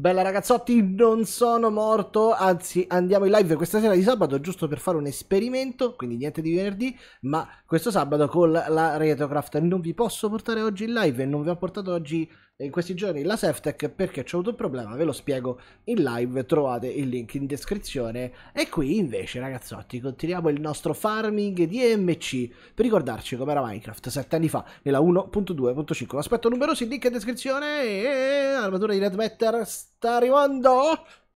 Bella ragazzotti, non sono morto, anzi andiamo in live questa sera di sabato giusto per fare un esperimento, quindi niente di venerdì, ma questo sabato con la Retrocraft non vi posso portare oggi in live, non vi ho portato oggi in questi giorni la Seftec perché c'è avuto un problema, ve lo spiego in live, trovate il link in descrizione. E qui invece ragazzotti continuiamo il nostro farming di EMC per ricordarci com'era Minecraft 7 anni fa nella 1.2.5. Aspetto numerosi link in descrizione e armatura di Red Matter sta arrivando!